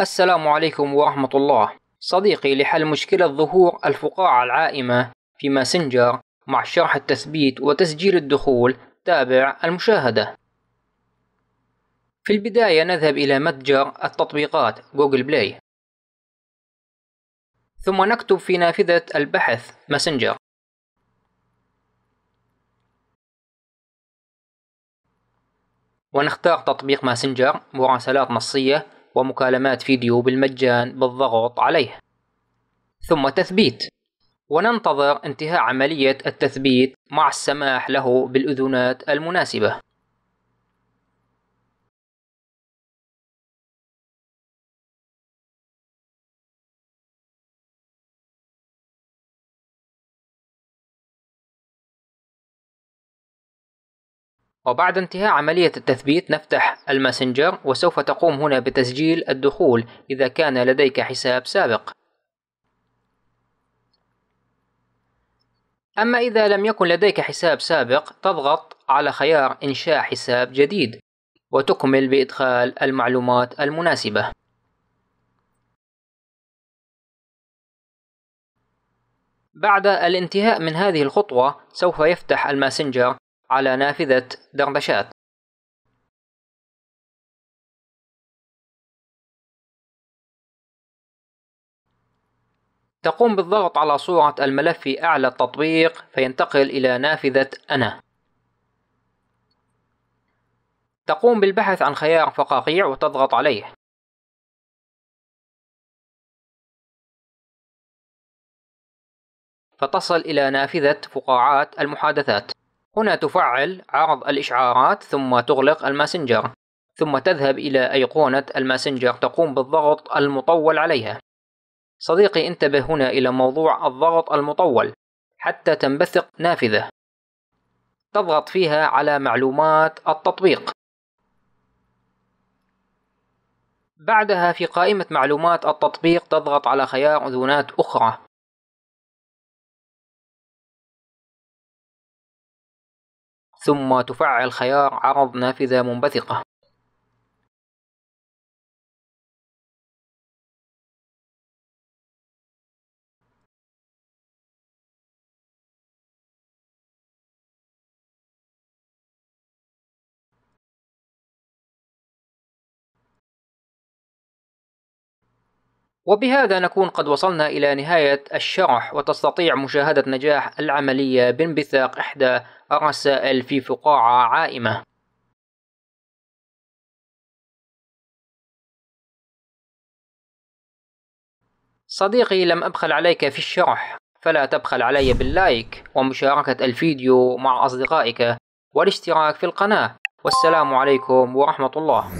السلام عليكم ورحمة الله صديقي لحل مشكلة ظهور الفقاعة العائمة في ماسنجر مع شرح التثبيت وتسجيل الدخول تابع المشاهدة في البداية نذهب إلى متجر التطبيقات جوجل بلاي ثم نكتب في نافذة البحث ماسنجر ونختار تطبيق ماسنجر مراسلات نصية ومكالمات فيديو بالمجان بالضغط عليه ثم تثبيت وننتظر انتهاء عملية التثبيت مع السماح له بالأذونات المناسبة وبعد انتهاء عملية التثبيت نفتح الماسنجر وسوف تقوم هنا بتسجيل الدخول إذا كان لديك حساب سابق أما إذا لم يكن لديك حساب سابق تضغط على خيار إنشاء حساب جديد وتكمل بإدخال المعلومات المناسبة بعد الانتهاء من هذه الخطوة سوف يفتح الماسنجر على نافذة دردشات تقوم بالضغط على صورة الملف في أعلى التطبيق فينتقل إلى نافذة أنا تقوم بالبحث عن خيار فقاقيع وتضغط عليه فتصل إلى نافذة فقاعات المحادثات هنا تفعل عرض الإشعارات ثم تغلق الماسنجر ثم تذهب إلى أيقونة الماسنجر تقوم بالضغط المطول عليها صديقي انتبه هنا إلى موضوع الضغط المطول حتى تنبثق نافذة تضغط فيها على معلومات التطبيق بعدها في قائمة معلومات التطبيق تضغط على خيار أذونات أخرى ثم تفعل خيار عرض نافذة منبثقة وبهذا نكون قد وصلنا إلى نهاية الشرح وتستطيع مشاهدة نجاح العملية بانبثاق إحدى الرسائل في فقاعة عائمة صديقي لم أبخل عليك في الشرح فلا تبخل علي باللايك ومشاركة الفيديو مع أصدقائك والاشتراك في القناة والسلام عليكم ورحمة الله